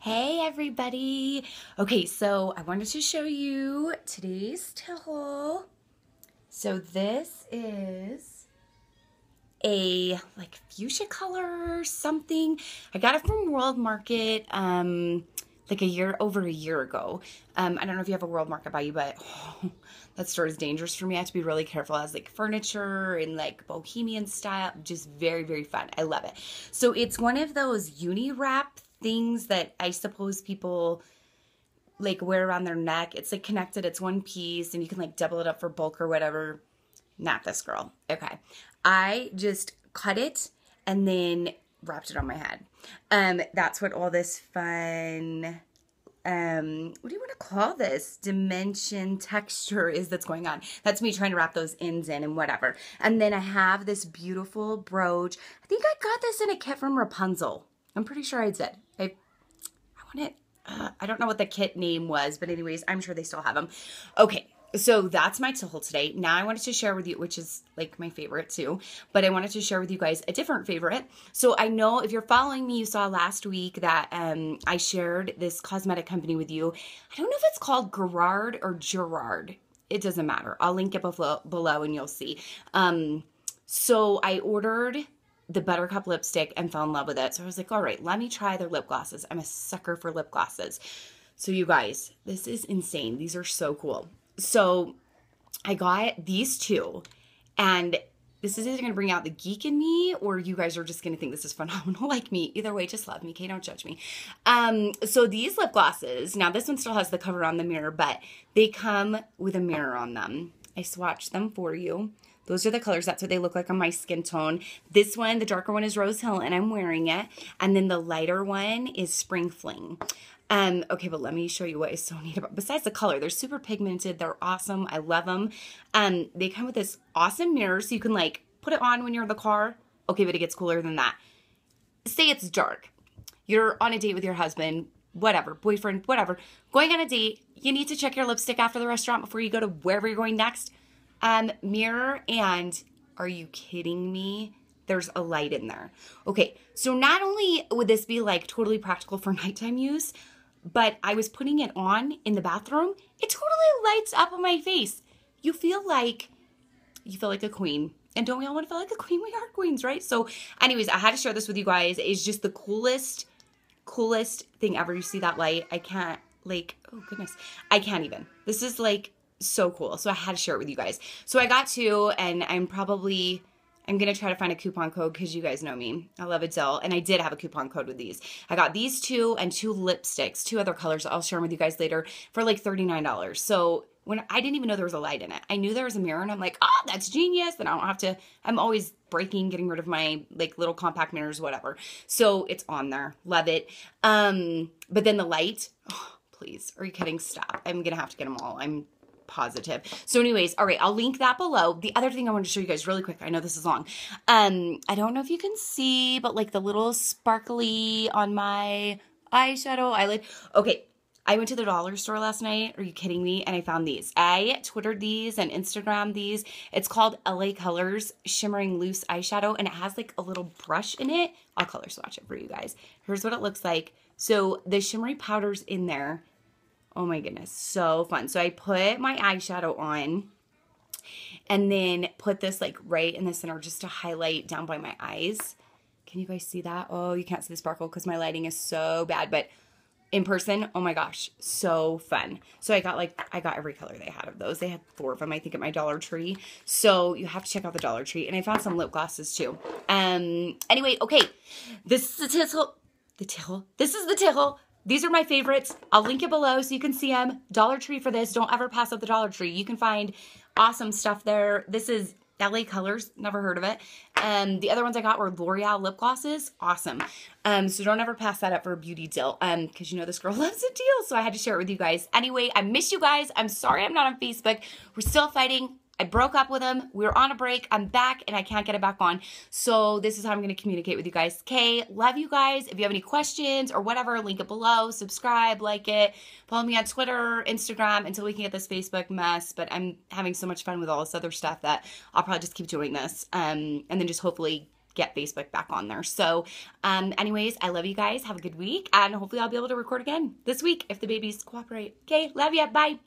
Hey everybody! Okay, so I wanted to show you today's towel. So this is a like fuchsia color something. I got it from World Market um, like a year, over a year ago. Um, I don't know if you have a World Market by you, but oh, that store is dangerous for me. I have to be really careful. It has like furniture and like bohemian style. Just very, very fun. I love it. So it's one of those uni wrap things that I suppose people like wear around their neck. It's like connected, it's one piece, and you can like double it up for bulk or whatever. Not this girl. Okay. I just cut it and then wrapped it on my head. Um, that's what all this fun um, what do you want to call this dimension texture is that's going on. That's me trying to wrap those ends in and whatever. And then I have this beautiful brooch. I think I got this in a kit from Rapunzel. I'm pretty sure I did. I, I want it. Uh, I don't know what the kit name was, but anyways, I'm sure they still have them. Okay, so that's my Tihul today. Now I wanted to share with you, which is like my favorite too, but I wanted to share with you guys a different favorite. So I know if you're following me, you saw last week that um, I shared this cosmetic company with you. I don't know if it's called Gerard or Gerard. It doesn't matter. I'll link it below, below and you'll see. Um, so I ordered the Buttercup lipstick and fell in love with it. So I was like, all right, let me try their lip glosses. I'm a sucker for lip glosses. So, you guys, this is insane. These are so cool. So, I got these two, and this is either gonna bring out the geek in me or you guys are just gonna think this is phenomenal like me. Either way, just love me. Okay, don't judge me. Um, so these lip glosses, now this one still has the cover on the mirror, but they come with a mirror on them. I swatched them for you. Those are the colors. That's what they look like on my skin tone. This one, the darker one is Rose Hill and I'm wearing it. And then the lighter one is Spring Fling. Um, okay, but let me show you what is so neat about, besides the color, they're super pigmented. They're awesome. I love them. Um, they come with this awesome mirror so you can like put it on when you're in the car. Okay, but it gets cooler than that. Say it's dark. You're on a date with your husband, whatever, boyfriend, whatever, going on a date, you need to check your lipstick after the restaurant before you go to wherever you're going next um, mirror and are you kidding me? There's a light in there. Okay, so not only would this be like totally practical for nighttime use, but I was putting it on in the bathroom. It totally lights up on my face. You feel like you feel like a queen. And don't we all want to feel like a queen? We are queens, right? So, anyways, I had to share this with you guys. It's just the coolest, coolest thing ever. You see that light. I can't, like, oh goodness. I can't even. This is like so cool. So I had to share it with you guys. So I got two, and I'm probably I'm gonna try to find a coupon code because you guys know me. I love Adele, and I did have a coupon code with these. I got these two and two lipsticks, two other colors. I'll share them with you guys later for like thirty nine dollars. So when I didn't even know there was a light in it, I knew there was a mirror, and I'm like, oh, that's genius. And I don't have to. I'm always breaking, getting rid of my like little compact mirrors, whatever. So it's on there. Love it. Um, but then the light. Oh, please, are you kidding? Stop. I'm gonna have to get them all. I'm positive. So anyways, all right, I'll link that below. The other thing I wanted to show you guys really quick, I know this is long. Um, I don't know if you can see, but like the little sparkly on my eyeshadow eyelid. Okay, I went to the dollar store last night. Are you kidding me? And I found these. I Twittered these and Instagram these. It's called LA Colors Shimmering Loose Eyeshadow, and it has like a little brush in it. I'll color swatch it for you guys. Here's what it looks like. So the shimmery powder's in there Oh my goodness, so fun. So I put my eyeshadow on and then put this like right in the center just to highlight down by my eyes. Can you guys see that? Oh, you can't see the sparkle because my lighting is so bad, but in person, oh my gosh, so fun. So I got like, I got every color they had of those. They had four of them, I think, at my Dollar Tree. So you have to check out the Dollar Tree. And I found some lip glosses too. Um, anyway, okay. This is the tickle. The tickle. This is the tickle. These are my favorites. I'll link it below so you can see them. Dollar Tree for this. Don't ever pass up the Dollar Tree. You can find awesome stuff there. This is LA Colors. Never heard of it. Um, the other ones I got were L'Oreal lip glosses. Awesome. Um, so don't ever pass that up for a beauty deal um, because you know this girl loves a deal. So I had to share it with you guys. Anyway, I miss you guys. I'm sorry I'm not on Facebook. We're still fighting. I broke up with him. We are on a break. I'm back and I can't get it back on. So this is how I'm going to communicate with you guys. Okay, love you guys. If you have any questions or whatever, link it below. Subscribe, like it. Follow me on Twitter, Instagram until we can get this Facebook mess. But I'm having so much fun with all this other stuff that I'll probably just keep doing this. Um, and then just hopefully get Facebook back on there. So um, anyways, I love you guys. Have a good week. And hopefully I'll be able to record again this week if the babies cooperate. Okay, love you. Bye.